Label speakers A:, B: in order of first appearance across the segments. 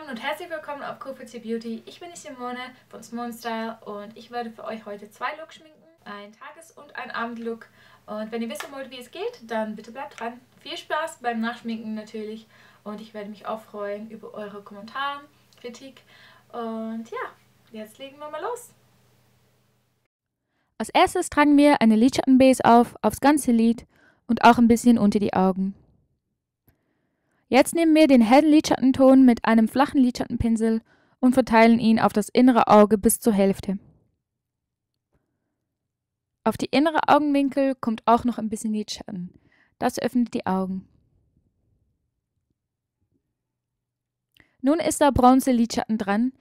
A: Abend und herzlich willkommen auf Kurfuzzi Beauty. Ich bin die Simone von Simone Style und ich werde für euch heute zwei Looks schminken. Ein Tages- und ein Abendlook. Und wenn ihr wissen wollt, wie es geht, dann bitte bleibt dran. Viel Spaß beim Nachschminken natürlich. Und ich werde mich auch freuen über eure Kommentare, Kritik. Und ja, jetzt legen wir mal los. Als erstes tragen wir eine Lidschattenbase auf, aufs ganze Lid und auch ein bisschen unter die Augen. Jetzt nehmen wir den hellen Lidschattenton mit einem flachen Lidschattenpinsel und verteilen ihn auf das innere Auge bis zur Hälfte. Auf die innere Augenwinkel kommt auch noch ein bisschen Lidschatten. Das öffnet die Augen. Nun ist da Bronze Lidschatten dran.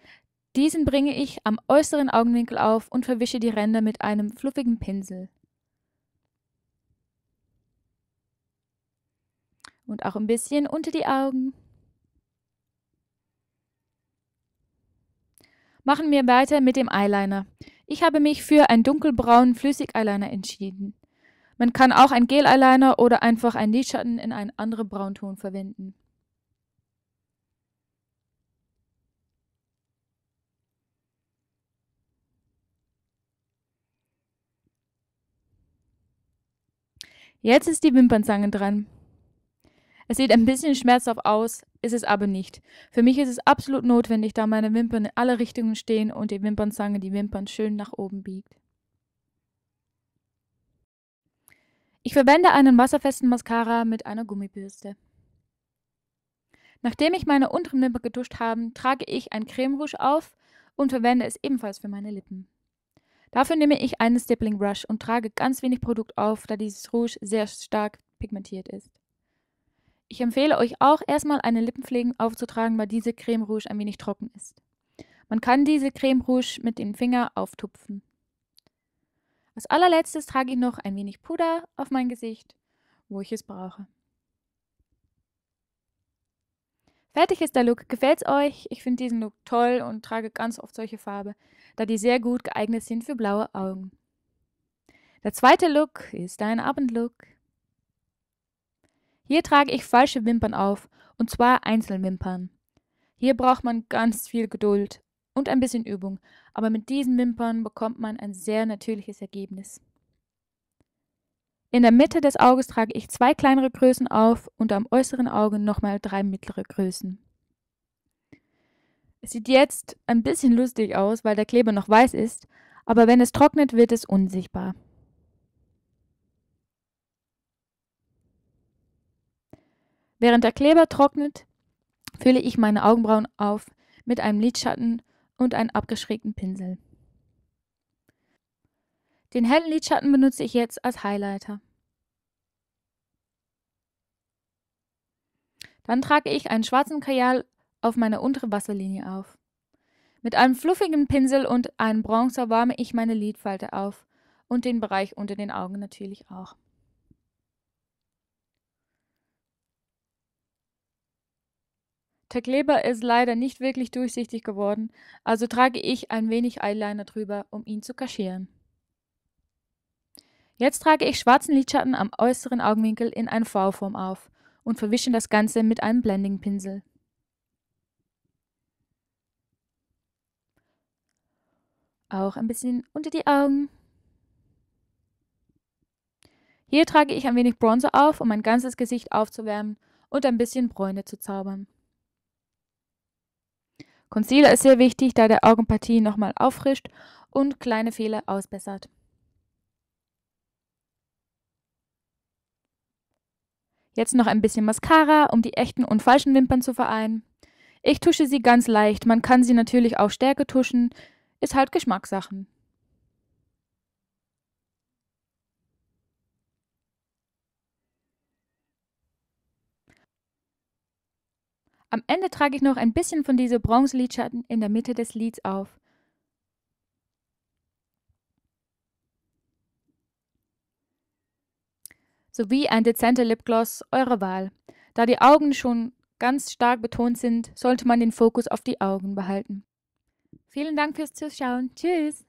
A: Diesen bringe ich am äußeren Augenwinkel auf und verwische die Ränder mit einem fluffigen Pinsel. und auch ein bisschen unter die Augen. Machen wir weiter mit dem Eyeliner. Ich habe mich für einen dunkelbraunen Flüssig-Eyeliner entschieden. Man kann auch einen Gel-Eyeliner oder einfach einen Lidschatten in einen anderen Braunton verwenden. Jetzt ist die Wimpernzange dran. Es sieht ein bisschen schmerzhaft aus, ist es aber nicht. Für mich ist es absolut notwendig, da meine Wimpern in alle Richtungen stehen und die Wimpernzange die Wimpern schön nach oben biegt. Ich verwende einen wasserfesten Mascara mit einer Gummibürste. Nachdem ich meine unteren Wimpern geduscht habe, trage ich ein Creme Rouge auf und verwende es ebenfalls für meine Lippen. Dafür nehme ich einen Stippling Brush und trage ganz wenig Produkt auf, da dieses Rouge sehr stark pigmentiert ist. Ich empfehle euch auch erstmal eine Lippenpflege aufzutragen, weil diese Creme Rouge ein wenig trocken ist. Man kann diese Creme Rouge mit dem Finger auftupfen. Als allerletztes trage ich noch ein wenig Puder auf mein Gesicht, wo ich es brauche. Fertig ist der Look. Gefällt's euch? Ich finde diesen Look toll und trage ganz oft solche Farbe, da die sehr gut geeignet sind für blaue Augen. Der zweite Look ist ein Abendlook. Hier trage ich falsche Wimpern auf, und zwar Einzelwimpern. Hier braucht man ganz viel Geduld und ein bisschen Übung, aber mit diesen Wimpern bekommt man ein sehr natürliches Ergebnis. In der Mitte des Auges trage ich zwei kleinere Größen auf und am äußeren Auge nochmal drei mittlere Größen. Es sieht jetzt ein bisschen lustig aus, weil der Kleber noch weiß ist, aber wenn es trocknet, wird es unsichtbar. Während der Kleber trocknet, fülle ich meine Augenbrauen auf mit einem Lidschatten und einem abgeschrägten Pinsel. Den hellen Lidschatten benutze ich jetzt als Highlighter. Dann trage ich einen schwarzen Kajal auf meine untere Wasserlinie auf. Mit einem fluffigen Pinsel und einem Bronzer warme ich meine Lidfalte auf und den Bereich unter den Augen natürlich auch. Der Kleber ist leider nicht wirklich durchsichtig geworden, also trage ich ein wenig Eyeliner drüber, um ihn zu kaschieren. Jetzt trage ich schwarzen Lidschatten am äußeren Augenwinkel in eine V-Form auf und verwische das Ganze mit einem Blending-Pinsel. Auch ein bisschen unter die Augen. Hier trage ich ein wenig Bronzer auf, um mein ganzes Gesicht aufzuwärmen und ein bisschen Bräune zu zaubern. Concealer ist sehr wichtig, da der Augenpartie nochmal auffrischt und kleine Fehler ausbessert. Jetzt noch ein bisschen Mascara, um die echten und falschen Wimpern zu vereinen. Ich tusche sie ganz leicht, man kann sie natürlich auch stärker tuschen, ist halt Geschmackssachen. Am Ende trage ich noch ein bisschen von Bronze-Lidschatten in der Mitte des Lids auf. Sowie ein dezenter Lipgloss eurer Wahl. Da die Augen schon ganz stark betont sind, sollte man den Fokus auf die Augen behalten. Vielen Dank fürs Zuschauen. Tschüss!